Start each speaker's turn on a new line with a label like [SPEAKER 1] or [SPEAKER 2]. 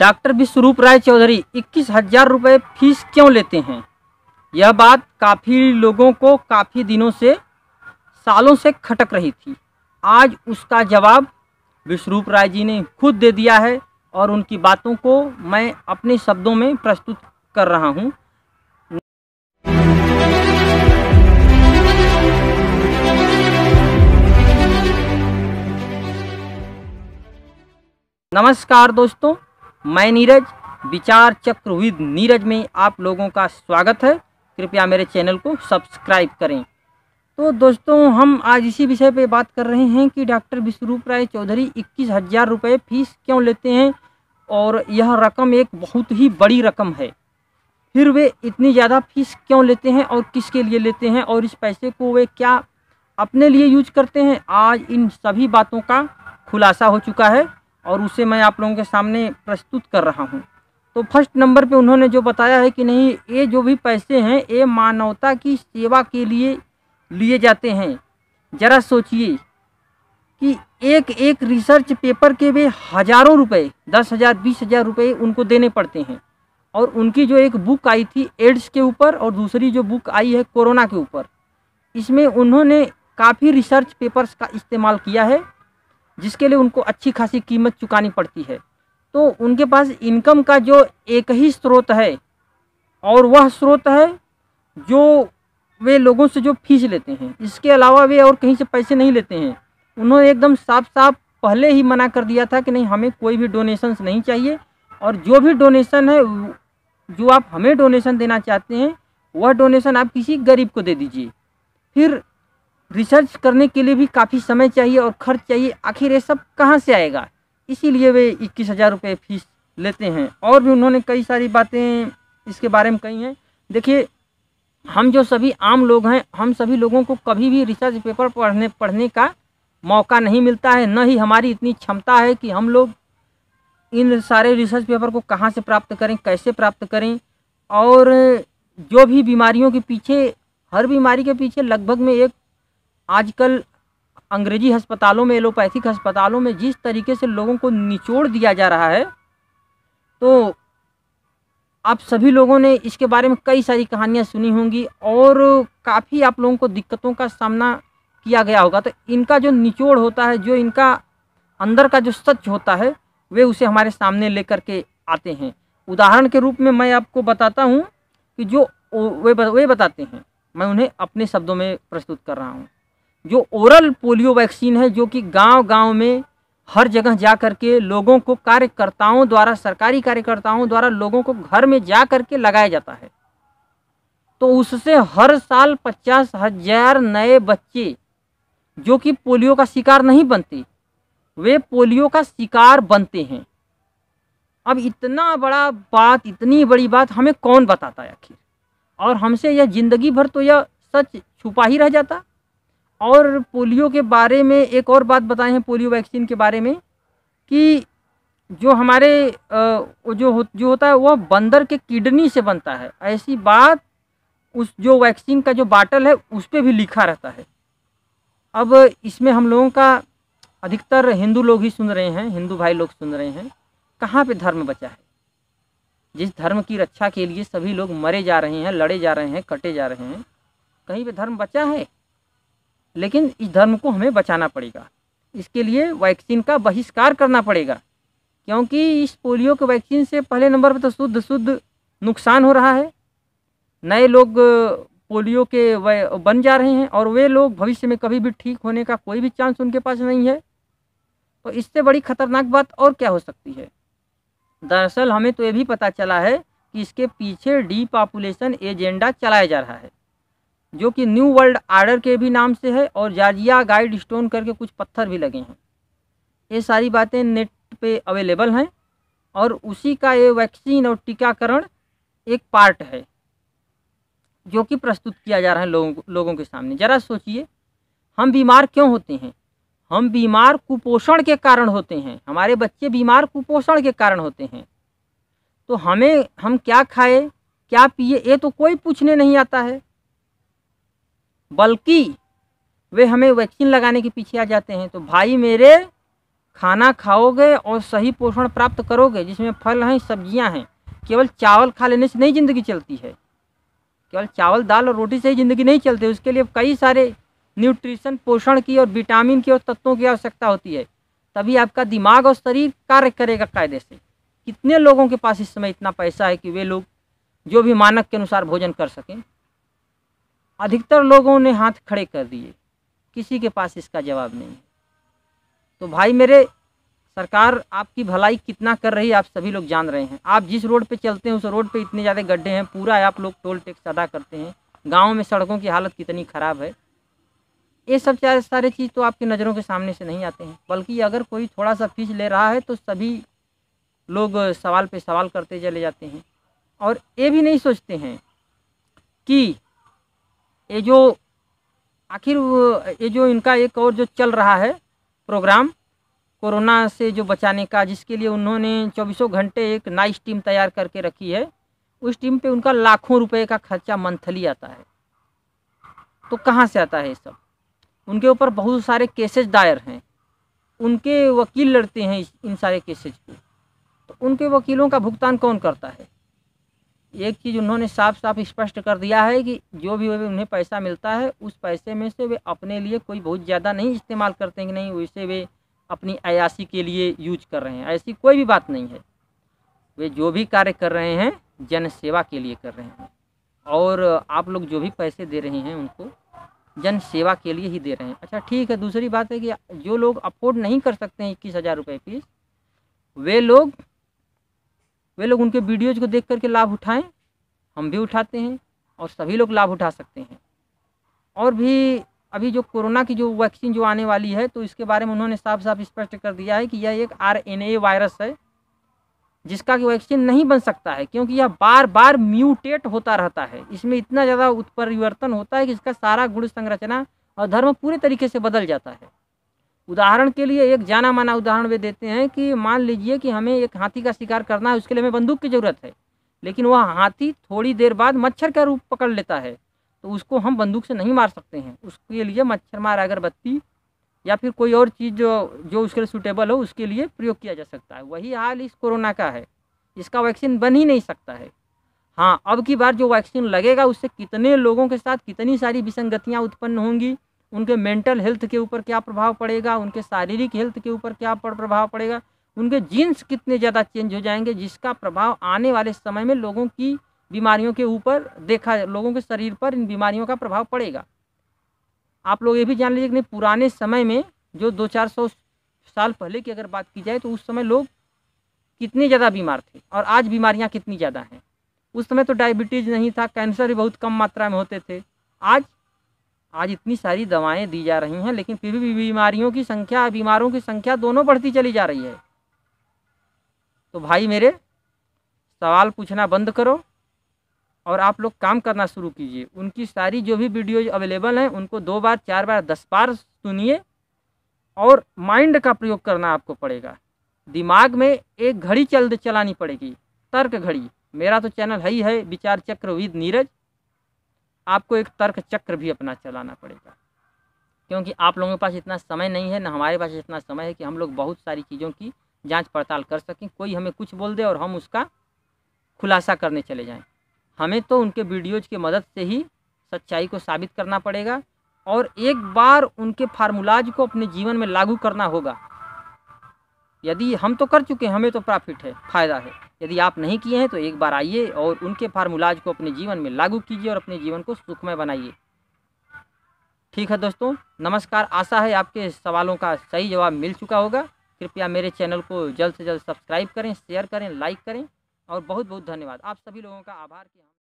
[SPEAKER 1] doctor विश्वरूप राय चौधरी इक्कीस हजार रुपये फीस क्यों लेते हैं यह बात काफ़ी लोगों को काफ़ी दिनों से सालों से खटक रही थी आज उसका जवाब विश्वरूप राय जी ने खुद दे दिया है और उनकी बातों को मैं अपने शब्दों में प्रस्तुत कर रहा हूँ नमस्कार दोस्तों मैं नीरज विचार चक्रविद नीरज में आप लोगों का स्वागत है कृपया मेरे चैनल को सब्सक्राइब करें तो दोस्तों हम आज इसी विषय पर बात कर रहे हैं कि डॉक्टर विश्वरूप राय चौधरी इक्कीस हज़ार रुपये फीस क्यों लेते हैं और यह रकम एक बहुत ही बड़ी रकम है फिर वे इतनी ज़्यादा फीस क्यों लेते हैं और किसके लिए लेते हैं और इस पैसे को वे क्या अपने लिए यूज करते हैं आज इन सभी बातों का खुलासा हो चुका है और उसे मैं आप लोगों के सामने प्रस्तुत कर रहा हूँ तो फर्स्ट नंबर पे उन्होंने जो बताया है कि नहीं ये जो भी पैसे हैं ये मानवता की सेवा के लिए लिए जाते हैं ज़रा सोचिए कि एक एक रिसर्च पेपर के वे हज़ारों रुपए दस हज़ार बीस हज़ार रुपये उनको देने पड़ते हैं और उनकी जो एक बुक आई थी एड्स के ऊपर और दूसरी जो बुक आई है कोरोना के ऊपर इसमें उन्होंने काफ़ी रिसर्च पेपर्स का इस्तेमाल किया है जिसके लिए उनको अच्छी खासी कीमत चुकानी पड़ती है तो उनके पास इनकम का जो एक ही स्रोत है और वह स्रोत है जो वे लोगों से जो फीस लेते हैं इसके अलावा वे और कहीं से पैसे नहीं लेते हैं उन्होंने एकदम साफ साफ पहले ही मना कर दिया था कि नहीं हमें कोई भी डोनेशंस नहीं चाहिए और जो भी डोनेशन है जो आप हमें डोनेशन देना चाहते हैं वह डोनेशन आप किसी गरीब को दे दीजिए फिर रिसर्च करने के लिए भी काफ़ी समय चाहिए और खर्च चाहिए आखिर ये सब कहाँ से आएगा इसीलिए वे इक्कीस हज़ार रुपये फीस लेते हैं और भी उन्होंने कई सारी बातें इसके बारे में कही हैं देखिए हम जो सभी आम लोग हैं हम सभी लोगों को कभी भी रिसर्च पेपर पढ़ने पढ़ने का मौका नहीं मिलता है न ही हमारी इतनी क्षमता है कि हम लोग इन सारे रिसर्च पेपर को कहाँ से प्राप्त करें कैसे प्राप्त करें और जो भी बीमारियों के पीछे हर बीमारी के पीछे लगभग में एक आजकल अंग्रेजी अस्पतालों में एलोपैथिक अस्पतालों में जिस तरीके से लोगों को निचोड़ दिया जा रहा है तो आप सभी लोगों ने इसके बारे में कई सारी कहानियाँ सुनी होंगी और काफ़ी आप लोगों को दिक्कतों का सामना किया गया होगा तो इनका जो निचोड़ होता है जो इनका अंदर का जो सच होता है वे उसे हमारे सामने लेकर के आते हैं उदाहरण के रूप में मैं आपको बताता हूँ कि जो वे वे बताते हैं मैं उन्हें अपने शब्दों में प्रस्तुत कर रहा हूँ जो ओरल पोलियो वैक्सीन है जो कि गांव-गांव में हर जगह जा कर के लोगों को कार्यकर्ताओं द्वारा सरकारी कार्यकर्ताओं द्वारा लोगों को घर में जा कर के लगाया जाता है तो उससे हर साल पचास हजार नए बच्चे जो कि पोलियो का शिकार नहीं बनते वे पोलियो का शिकार बनते हैं अब इतना बड़ा बात इतनी बड़ी बात हमें कौन बताता है आखिर और हमसे यह ज़िंदगी भर तो यह सच छुपा ही रह जाता और पोलियो के बारे में एक और बात बताए हैं पोलियो वैक्सीन के बारे में कि जो हमारे जो हो जो होता है वह बंदर के किडनी से बनता है ऐसी बात उस जो वैक्सीन का जो बाटल है उस पर भी लिखा रहता है अब इसमें हम लोगों का अधिकतर हिंदू लोग ही सुन रहे हैं हिंदू भाई लोग सुन रहे हैं कहाँ पे धर्म बचा है जिस धर्म की रक्षा के लिए सभी लोग मरे जा रहे हैं लड़े जा रहे हैं कटे जा रहे हैं कहीं पे धर्म बचा है लेकिन इस धर्म को हमें बचाना पड़ेगा इसके लिए वैक्सीन का बहिष्कार करना पड़ेगा क्योंकि इस पोलियो के वैक्सीन से पहले नंबर पर तो शुद्ध शुद्ध नुकसान हो रहा है नए लोग पोलियो के बन जा रहे हैं और वे लोग भविष्य में कभी भी ठीक होने का कोई भी चांस उनके पास नहीं है तो इससे बड़ी खतरनाक बात और क्या हो सकती है दरअसल हमें तो ये भी पता चला है कि इसके पीछे डी पॉपुलेशन एजेंडा चलाया जा रहा है जो कि न्यू वर्ल्ड आर्डर के भी नाम से है और जार्जिया गाइड स्टोन करके कुछ पत्थर भी लगे हैं ये सारी बातें नेट पे अवेलेबल हैं और उसी का ये वैक्सीन और टीकाकरण एक पार्ट है जो कि प्रस्तुत किया जा रहा है लोगों लोगों के सामने ज़रा सोचिए हम बीमार क्यों होते हैं हम बीमार कुपोषण के कारण होते हैं हमारे बच्चे बीमार कुपोषण के कारण होते हैं तो हमें हम क्या खाए क्या पिए ये तो कोई पूछने नहीं आता है बल्कि वे हमें वैक्सीन लगाने के पीछे आ जाते हैं तो भाई मेरे खाना खाओगे और सही पोषण प्राप्त करोगे जिसमें फल हैं सब्जियां हैं केवल चावल खा लेने से नहीं ज़िंदगी चलती है केवल चावल दाल और रोटी से ही ज़िंदगी नहीं चलती उसके लिए कई सारे न्यूट्रिशन पोषण की और विटामिन की और तत्वों की आवश्यकता होती है तभी आपका दिमाग और शरीर कार्य करेगा कायदे से कितने लोगों के पास इस समय इतना पैसा है कि वे लोग जो भी मानक के अनुसार भोजन कर सकें अधिकतर लोगों ने हाथ खड़े कर दिए किसी के पास इसका जवाब नहीं तो भाई मेरे सरकार आपकी भलाई कितना कर रही है आप सभी लोग जान रहे हैं आप जिस रोड पे चलते हैं उस रोड पे इतने ज़्यादा गड्ढे हैं पूरा आप लोग टोल टैक्स अदा करते हैं गाँव में सड़कों की हालत कितनी ख़राब है ये सब चार सारे चीज़ तो आपकी नज़रों के सामने से नहीं आते हैं बल्कि अगर कोई थोड़ा सा फीस ले रहा है तो सभी लोग सवाल पे सवाल करते चले जाते हैं और ये भी नहीं सोचते हैं कि ये जो आखिर ये जो इनका एक और जो चल रहा है प्रोग्राम कोरोना से जो बचाने का जिसके लिए उन्होंने चौबीसों घंटे एक नाइस टीम तैयार करके रखी है उस टीम पे उनका लाखों रुपए का खर्चा मंथली आता है तो कहाँ से आता है ये सब उनके ऊपर बहुत सारे केसेज दायर हैं उनके वकील लड़ते हैं इन सारे केसेज को तो उनके वकीलों का भुगतान कौन करता है एक चीज़ उन्होंने साफ साफ स्पष्ट कर दिया है कि जो भी उन्हें पैसा मिलता है उस पैसे में से वे अपने लिए कोई बहुत ज़्यादा नहीं इस्तेमाल करते हैं कि नहीं वैसे वे अपनी अयासी के लिए यूज कर रहे हैं ऐसी कोई भी बात नहीं है वे जो भी कार्य कर रहे हैं जन सेवा के लिए कर रहे हैं और आप लोग जो भी पैसे दे रहे हैं उनको जन सेवा के लिए ही दे रहे हैं अच्छा ठीक है दूसरी बात है कि जो लोग अफोर्ड नहीं कर सकते हैं इक्कीस हज़ार रुपये फीस वे लोग वे लोग उनके वीडियोज़ को देख करके लाभ उठाएं हम भी उठाते हैं और सभी लोग लाभ उठा सकते हैं और भी अभी जो कोरोना की जो वैक्सीन जो आने वाली है तो इसके बारे में उन्होंने साफ साफ स्पष्ट कर दिया है कि यह एक आर वायरस है जिसका कि वैक्सीन नहीं बन सकता है क्योंकि यह बार बार म्यूटेट होता रहता है इसमें इतना ज़्यादा उत्परिवर्तन होता है कि इसका सारा गुण संरचना और धर्म पूरे तरीके से बदल जाता है उदाहरण के लिए एक जाना माना उदाहरण वे देते हैं कि मान लीजिए कि हमें एक हाथी का शिकार करना है उसके लिए हमें बंदूक की ज़रूरत है लेकिन वह हाथी थोड़ी देर बाद मच्छर का रूप पकड़ लेता है तो उसको हम बंदूक से नहीं मार सकते हैं उसके लिए मच्छर मार अगरबत्ती या फिर कोई और चीज़ जो जो उसके लिए सूटेबल हो उसके लिए प्रयोग किया जा सकता है वही हाल इस कोरोना का है इसका वैक्सीन बन ही नहीं सकता है हाँ अब की बार जो वैक्सीन लगेगा उससे कितने लोगों के साथ कितनी सारी विसंगतियाँ उत्पन्न होंगी उनके मेंटल हेल्थ के ऊपर क्या प्रभाव पड़ेगा उनके शारीरिक हेल्थ के ऊपर क्या प्रभाव पड़ेगा उनके जीन्स कितने ज़्यादा चेंज हो जाएंगे जिसका प्रभाव आने वाले समय में लोगों की बीमारियों के ऊपर देखा लोगों के शरीर पर इन बीमारियों का प्रभाव पड़ेगा आप लोग ये भी जान लीजिए कि नहीं पुराने समय में जो दो चार सौ साल पहले की अगर बात की जाए तो उस समय लोग कितने ज़्यादा बीमार थे और आज बीमारियाँ कितनी ज़्यादा हैं उस समय तो डायबिटीज़ नहीं था कैंसर भी बहुत कम मात्रा में होते थे आज आज इतनी सारी दवाएं दी जा रही हैं लेकिन फिर भी बीमारियों की संख्या बीमारों की संख्या दोनों बढ़ती चली जा रही है तो भाई मेरे सवाल पूछना बंद करो और आप लोग काम करना शुरू कीजिए उनकी सारी जो भी वीडियो अवेलेबल हैं उनको दो बार चार बार दस बार सुनिए और माइंड का प्रयोग करना आपको पड़ेगा दिमाग में एक घड़ी चल चलानी पड़ेगी तर्क घड़ी मेरा तो चैनल है ही है विचार चक्र विद नीरज आपको एक तर्क चक्र भी अपना चलाना पड़ेगा क्योंकि आप लोगों के पास इतना समय नहीं है ना हमारे पास इतना समय है कि हम लोग बहुत सारी चीज़ों की जांच पड़ताल कर सकें कोई हमें कुछ बोल दे और हम उसका खुलासा करने चले जाएं हमें तो उनके वीडियोज की मदद से ही सच्चाई को साबित करना पड़ेगा और एक बार उनके फार्मूलाज को अपने जीवन में लागू करना होगा यदि हम तो कर चुके हैं हमें तो प्रॉफिट है फ़ायदा है यदि आप नहीं किए हैं तो एक बार आइए और उनके फार्मूलाज को अपने जीवन में लागू कीजिए और अपने जीवन को सुखमय बनाइए ठीक है दोस्तों नमस्कार आशा है आपके सवालों का सही जवाब मिल चुका होगा कृपया मेरे चैनल को जल्द से जल्द सब्सक्राइब करें शेयर करें लाइक करें और बहुत बहुत धन्यवाद आप सभी लोगों का आभार कि